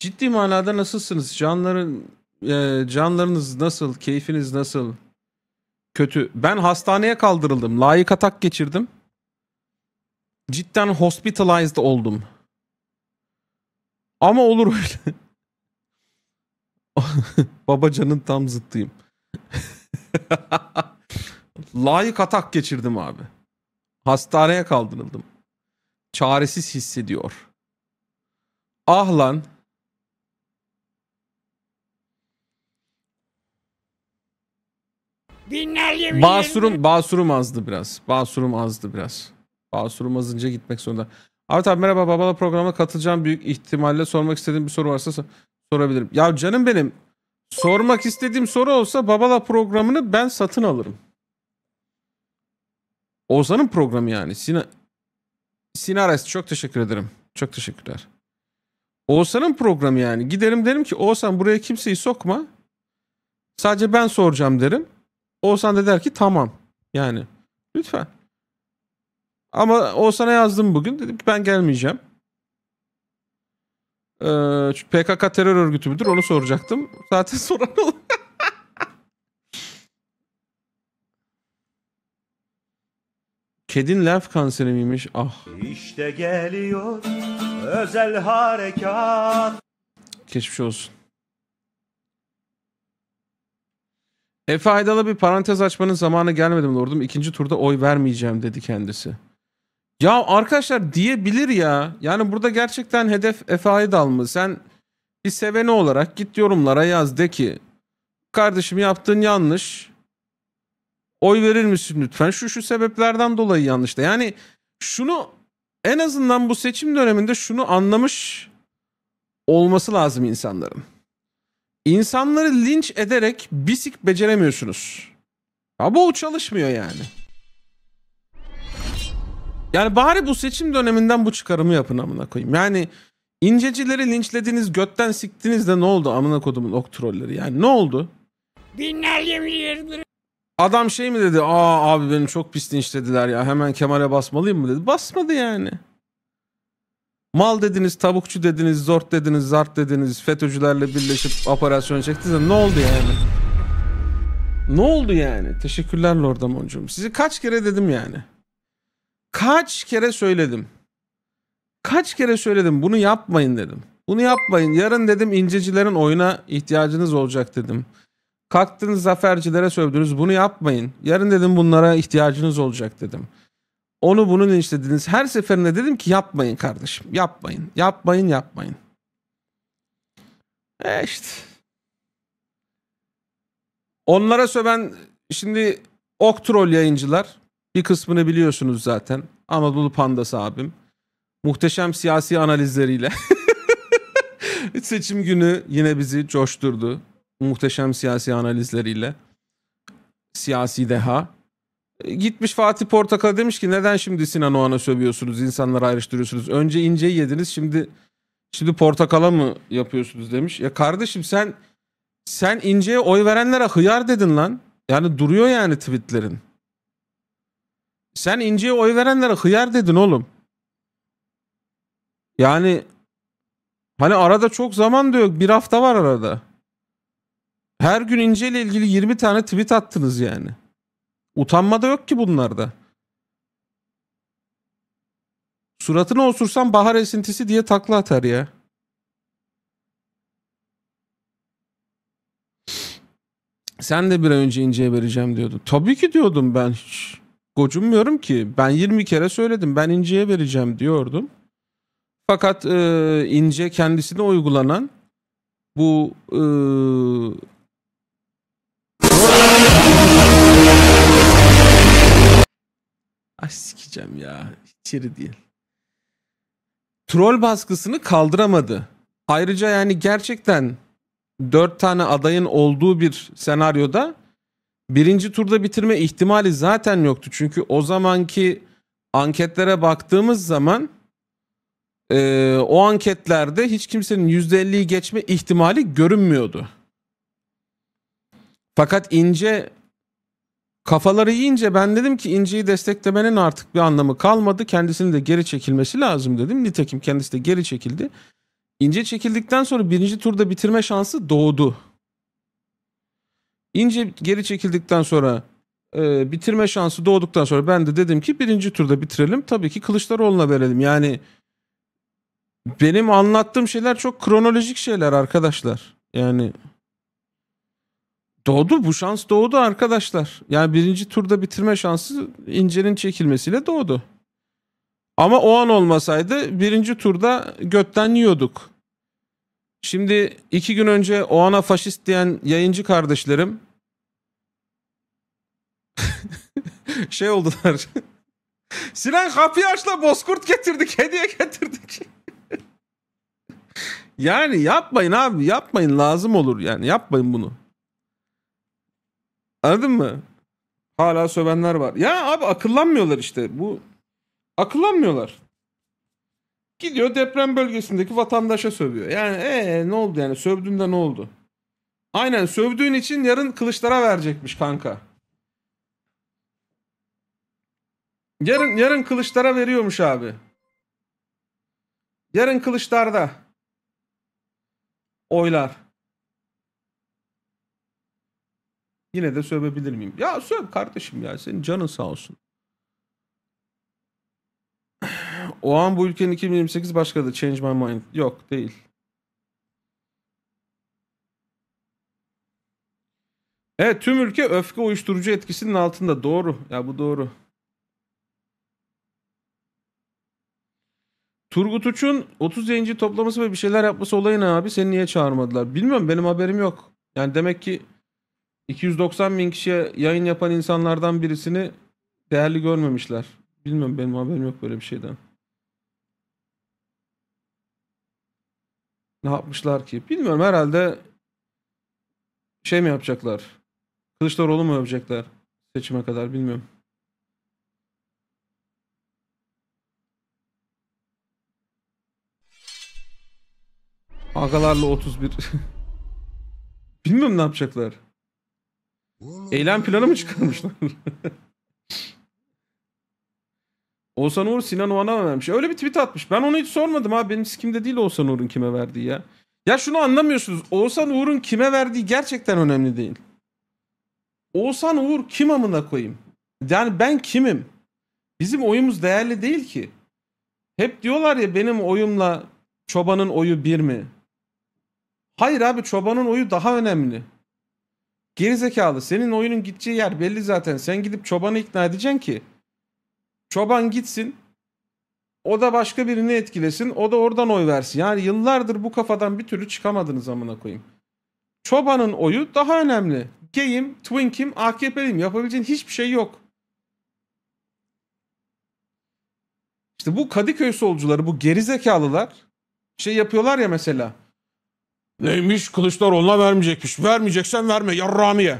Ciddi manada nasılsınız? Canların e, canlarınız nasıl? Keyfiniz nasıl? Kötü. Ben hastaneye kaldırıldım. Layık atak geçirdim. Cidden hospitalized oldum. Ama olur öyle. Babacanın tam zıttıyım. Layık atak geçirdim abi. Hastaneye kaldırıldım. Çaresiz hissediyor. Ah lan Binlerce milyon. Basur'un Basur'um azdı biraz. Basur'um azdı biraz. Basur'um azınca gitmek zorunda. Evet abi merhaba babala programa katılacağım büyük ihtimalle sormak istediğim bir soru varsa sorabilirim. Ya canım benim sormak istediğim soru olsa babala programını ben satın alırım. Ozan'ın programı yani. Sina Sinares çok teşekkür ederim. Çok teşekkürler. Oğuzhan'ın programı yani. Giderim derim ki Oğuzhan buraya kimseyi sokma. Sadece ben soracağım derim. Oğuzhan da der ki tamam. Yani lütfen. Ama Oğuzhan'a yazdım bugün. Dedim ki ben gelmeyeceğim. Ee, PKK terör örgütü müdür onu soracaktım. Zaten soran olur. Kedin lenf kanseri miymiş? Ah. İşte geliyor özel harekat. Geçmiş olsun. Efe Aydal'a bir parantez açmanın zamanı gelmedi mi lordum? İkinci turda oy vermeyeceğim dedi kendisi. Ya arkadaşlar diyebilir ya. Yani burada gerçekten hedef Efe Aydal mı? Sen bir seveni olarak git yorumlara yaz de ki kardeşim yaptığın yanlış. Oy verir misin lütfen? Şu şu sebeplerden dolayı yanlış da. Yani şunu en azından bu seçim döneminde şunu anlamış olması lazım insanların. İnsanları linç ederek bisik beceremiyorsunuz. Ama bu çalışmıyor yani. Yani bari bu seçim döneminden bu çıkarımı yapın amına koyayım. Yani incecileri linçlediniz, götten siktiniz de ne oldu amına kodumun ok trolleri yani ne oldu? Binlerce milyardır. Adam şey mi dedi? Aa abi beni çok pis linçlediler ya hemen kemale basmalıyım mı dedi. Basmadı yani. Mal dediniz, tavukçu dediniz, zort dediniz, zart dediniz, FETÖ'cülerle birleşip operasyon çektiniz de ne oldu yani? Ne oldu yani? Teşekkürler Lord Amoncuğum. Sizi kaç kere dedim yani? Kaç kere söyledim? Kaç kere söyledim bunu yapmayın dedim. Bunu yapmayın. Yarın dedim incecilerin oyuna ihtiyacınız olacak dedim. Kalktınız zafercilere sövdünüz bunu yapmayın. Yarın dedim bunlara ihtiyacınız olacak dedim. Onu bunu linçlediniz. Her seferinde dedim ki yapmayın kardeşim. Yapmayın. Yapmayın yapmayın. E işte. Onlara söven şimdi ok troll yayıncılar. Bir kısmını biliyorsunuz zaten. Anadolu Pandası abim. Muhteşem siyasi analizleriyle. Seçim günü yine bizi coşturdu. Muhteşem siyasi analizleriyle. Siyasi deha. E, gitmiş Fatih Portakal demiş ki neden şimdi Sinan Oğan'a sövüyorsunuz, insanları ayrıştırıyorsunuz? Önce inceyi yediniz, şimdi şimdi portakala mı yapıyorsunuz demiş. Ya kardeşim sen sen inceye oy verenlere hıyar dedin lan. Yani duruyor yani tweetlerin. Sen inceye oy verenlere hıyar dedin oğlum. Yani hani arada çok zaman da yok. Bir hafta var arada. Her gün inceyle ilgili 20 tane tweet attınız yani. Utanma da yok ki bunlarda. Suratını osursan bahar esintisi diye takla atar ya. Sen de bir önce inceye vereceğim diyordun. Tabii ki diyordum ben. Hiç gocunmuyorum ki. Ben 20 kere söyledim. Ben inceye vereceğim diyordum. Fakat e, ince kendisine uygulanan bu e, Ay sikeceğim ya. İçeri değil. Troll baskısını kaldıramadı. Ayrıca yani gerçekten dört tane adayın olduğu bir senaryoda birinci turda bitirme ihtimali zaten yoktu. Çünkü o zamanki anketlere baktığımız zaman e, o anketlerde hiç kimsenin %50'yi geçme ihtimali görünmüyordu. Fakat ince Kafaları yiyince ben dedim ki İnci'yi desteklemenin artık bir anlamı kalmadı. Kendisinin de geri çekilmesi lazım dedim. Nitekim kendisi de geri çekildi. İnce çekildikten sonra birinci turda bitirme şansı doğdu. İnce geri çekildikten sonra e, bitirme şansı doğduktan sonra ben de dedim ki birinci turda bitirelim. Tabii ki Kılıçdaroğlu'na verelim. Yani benim anlattığım şeyler çok kronolojik şeyler arkadaşlar. Yani Doğdu bu şans doğdu arkadaşlar. Yani birinci turda bitirme şansı İnce'nin çekilmesiyle doğdu. Ama o an olmasaydı birinci turda götten yiyorduk. Şimdi iki gün önce o ana faşist diyen yayıncı kardeşlerim şey oldular. Sinan kapıyı açla bozkurt getirdik, hediye getirdik. yani yapmayın abi, yapmayın lazım olur yani yapmayın bunu. Anladın mı? Hala sövenler var. Ya abi akıllanmıyorlar işte. Bu akıllanmıyorlar. Gidiyor deprem bölgesindeki vatandaşa sövüyor. Yani ee ne oldu yani sövdüğünde ne oldu? Aynen sövdüğün için yarın kılıçlara verecekmiş kanka. Yarın yarın kılıçlara veriyormuş abi. Yarın kılıçlarda oylar. Yine de sövebilir miyim? Ya söv kardeşim ya senin canın sağ olsun. O an bu ülkenin 2028 da Change my mind. Yok değil. Evet tüm ülke öfke uyuşturucu etkisinin altında. Doğru. Ya bu doğru. Turgut Uç'un 30 yayıncı toplaması ve bir şeyler yapması olayı ne abi? Seni niye çağırmadılar? Bilmiyorum benim haberim yok. Yani demek ki 290 bin kişiye yayın yapan insanlardan birisini değerli görmemişler. Bilmiyorum benim haberim yok böyle bir şeyden. Ne yapmışlar ki? Bilmiyorum herhalde şey mi yapacaklar? Kılıçdaroğlu mu yapacaklar seçime kadar bilmiyorum. Agalarla 31. bilmiyorum ne yapacaklar. Eylem planı mı çıkarmışlar? Oğuzhan Uğur Sinan Oğan'a mı vermiş? Öyle bir tweet atmış. Ben onu hiç sormadım abi. Benim sikimde değil Oğuzhan Uğur'un kime verdiği ya. Ya şunu anlamıyorsunuz. Oğuzhan Uğur'un kime verdiği gerçekten önemli değil. Oğuzhan Uğur kim amına koyayım? Yani ben kimim? Bizim oyumuz değerli değil ki. Hep diyorlar ya benim oyumla çobanın oyu bir mi? Hayır abi çobanın oyu daha önemli. Gerizekalı senin oyunun gideceği yer belli zaten. Sen gidip çobanı ikna edeceksin ki. Çoban gitsin. O da başka birini etkilesin. O da oradan oy versin. Yani yıllardır bu kafadan bir türlü çıkamadınız amına koyayım. Çobanın oyu daha önemli. Gayim, Twink'im, AKP'liyim. Yapabileceğin hiçbir şey yok. İşte bu Kadıköy solcuları, bu gerizekalılar şey yapıyorlar ya mesela. Neymiş? Kılıçdaroğlu'na vermeyecekmiş. Vermeyeceksen verme yarramiye.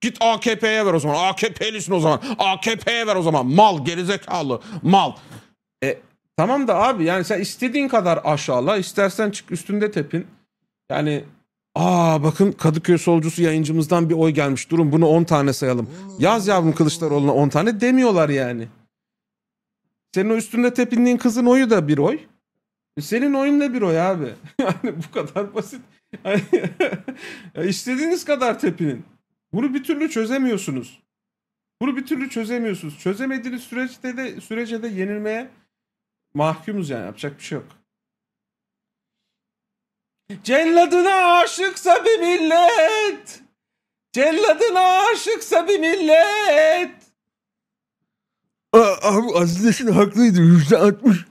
Git AKP'ye ver o zaman. AKP'lisin o zaman. AKP'ye ver o zaman. Mal gerizekalı mal. E, tamam da abi yani sen istediğin kadar aşağıla istersen çık üstünde tepin. Yani aa bakın Kadıköy solcusu yayıncımızdan bir oy gelmiş. Durun bunu 10 tane sayalım. Yaz yavrum Kılıçdaroğlu'na 10 tane demiyorlar yani. Senin o üstünde tepindiğin kızın oyu da bir oy. Senin oyun ne bir oy abi? yani bu kadar basit. İstediğiniz kadar tepinin. Bunu bir türlü çözemiyorsunuz. Bunu bir türlü çözemiyorsunuz. Çözemediğiniz süreçte de sürece de yenilmeye mahkumuz yani yapacak bir şey yok. Celladına aşıksa bir millet. Celladına aşıksa bir millet. Abi Aziz'in haklıydı. Yüzde altmış.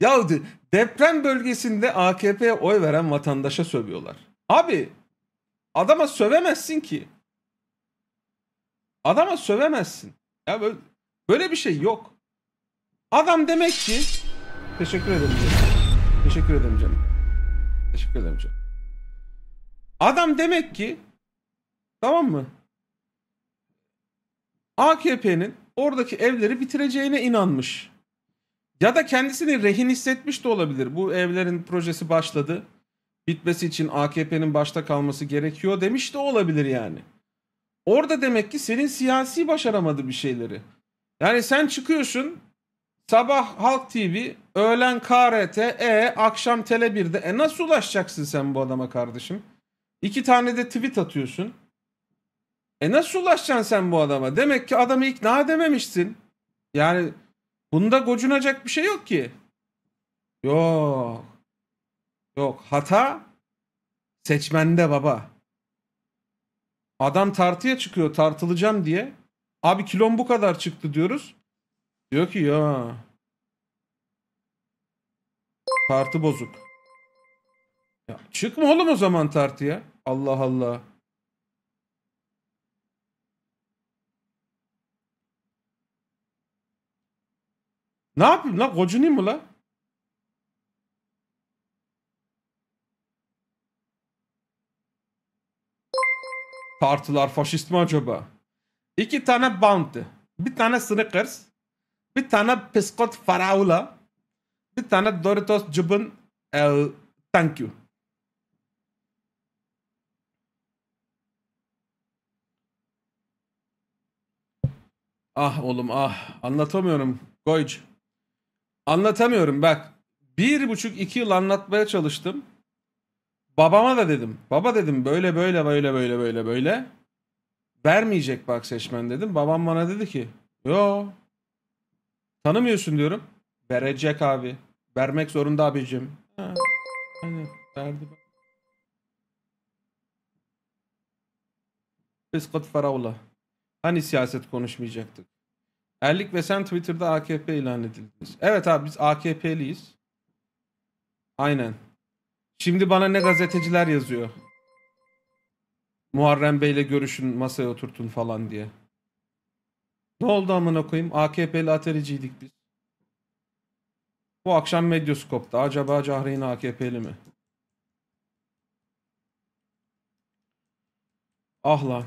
Ya deprem bölgesinde AKP'ye oy veren vatandaşa sövüyorlar. Abi adama sövemezsin ki. Adama sövemezsin. Ya böyle, böyle bir şey yok. Adam demek ki teşekkür ederim canım. Teşekkür ederim canım. Teşekkür ederim canım. Adam demek ki tamam mı? AKP'nin oradaki evleri bitireceğine inanmış. Ya da kendisini rehin hissetmiş de olabilir. Bu evlerin projesi başladı. Bitmesi için AKP'nin başta kalması gerekiyor demiş de olabilir yani. Orada demek ki senin siyasi başaramadı bir şeyleri. Yani sen çıkıyorsun Sabah Halk TV, öğlen KRT, e akşam Tele 1'de. E nasıl ulaşacaksın sen bu adama kardeşim? İki tane de tweet atıyorsun. E nasıl ulaşacaksın sen bu adama? Demek ki adamı ikna edememişsin. Yani bunda gocunacak bir şey yok ki. Yok. Yok. Hata seçmende baba. Adam tartıya çıkıyor tartılacağım diye. Abi kilom bu kadar çıktı diyoruz. Yok ki ya. Tartı bozuk. Ya çıkma oğlum o zaman tartıya. Allah Allah. Ne yapayım lan? Gocunayım mı lan? Tartılar faşist mi acaba? İki tane bounty. Bir tane snickers bir tane piskot faraula, bir tane Doritos cubun el thank you. Ah oğlum ah anlatamıyorum Goyc. Anlatamıyorum bak. Bir buçuk iki yıl anlatmaya çalıştım. Babama da dedim. Baba dedim böyle böyle böyle böyle böyle böyle. Vermeyecek bak seçmen dedim. Babam bana dedi ki. Yo Tanımıyorsun diyorum. Verecek abi. Vermek zorunda abicim. Ha. Hani verdi. Fıskıt Faravla. Hani siyaset konuşmayacaktık. Erlik ve sen Twitter'da AKP ilan edildiniz. Evet abi biz AKP'liyiz. Aynen. Şimdi bana ne gazeteciler yazıyor. Muharrem Bey'le görüşün masaya oturtun falan diye. Ne oldu amına koyayım? AKP'li atericiydik biz. Bu akşam Medyoskop'ta. Acaba Cahreyn AKP'li mi? Ah lan.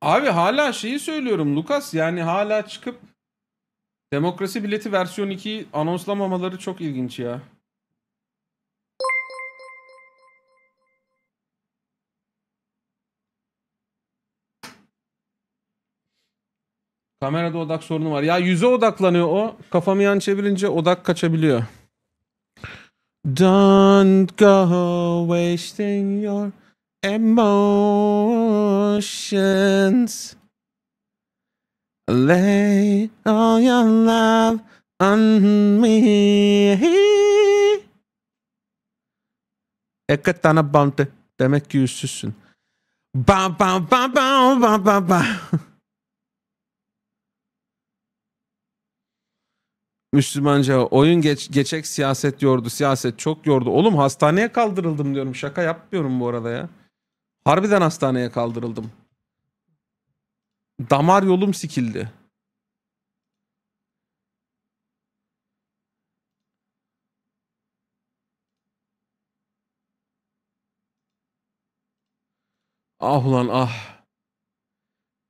Abi hala şeyi söylüyorum Lukas yani hala çıkıp Demokrasi Bileti versiyon 2'yi anonslamamaları çok ilginç ya. Kamerada odak sorunu var. Ya yüze odaklanıyor o. Kafamı yan çevirince odak kaçabiliyor. Don't go wasting your emotions. Lay all your love on me. Eka tane bounty. Demek ki yüzsüzsün. Ba ba ba ba ba ba ba. Müslümanca oyun geç, geçek siyaset yordu. Siyaset çok yordu. Oğlum hastaneye kaldırıldım diyorum. Şaka yapmıyorum bu arada ya. Harbiden hastaneye kaldırıldım. Damar yolum sikildi. Ah ulan ah.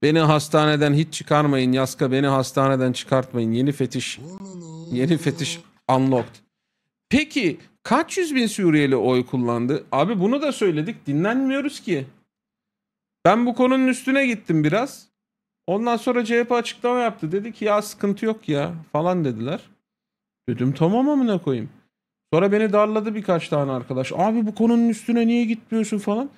Beni hastaneden hiç çıkarmayın Yaska beni hastaneden çıkartmayın. Yeni fetiş. Yeni fetiş unlocked. Peki kaç yüz bin Suriyeli oy kullandı? Abi bunu da söyledik dinlenmiyoruz ki. Ben bu konunun üstüne gittim biraz. Ondan sonra CHP açıklama yaptı. Dedi ki ya sıkıntı yok ya falan dediler. Dedim tamam mı ne koyayım. Sonra beni darladı birkaç tane arkadaş. Abi bu konunun üstüne niye gitmiyorsun falan.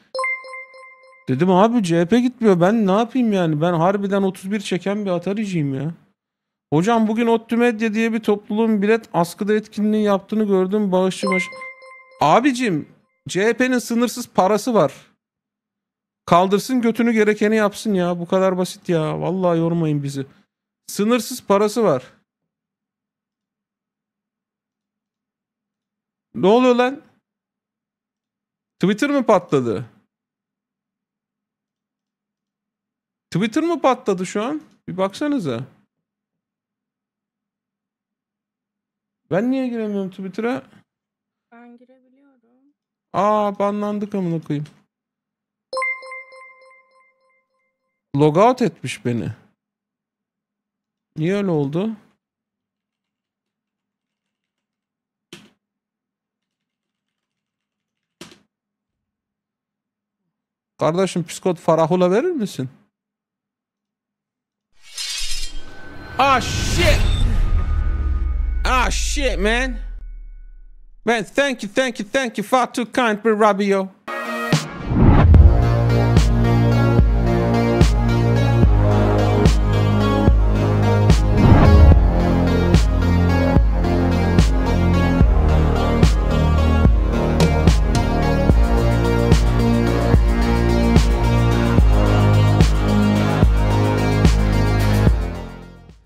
Dedim abi CHP gitmiyor. Ben ne yapayım yani? Ben harbiden 31 çeken bir atariciyim ya. Hocam bugün Ottu Medya diye bir topluluğun bilet askıda etkinliği yaptığını gördüm. Bağışçı baş... Abicim CHP'nin sınırsız parası var. Kaldırsın götünü gerekeni yapsın ya. Bu kadar basit ya. Vallahi yormayın bizi. Sınırsız parası var. Ne oluyor lan? Twitter mı patladı? Twitter mı patladı şu an? Bir baksanıza. Ben niye giremiyorum Twitter'a? Ben girebiliyorum. Aa banlandık amına koyayım. Logout etmiş beni. Niye öyle oldu? Kardeşim psikot Farahul'a verir misin? Oh, shit. Ah, oh, shit, man. Man, thank you, thank you, thank you. Far too kind, Pre Rabio.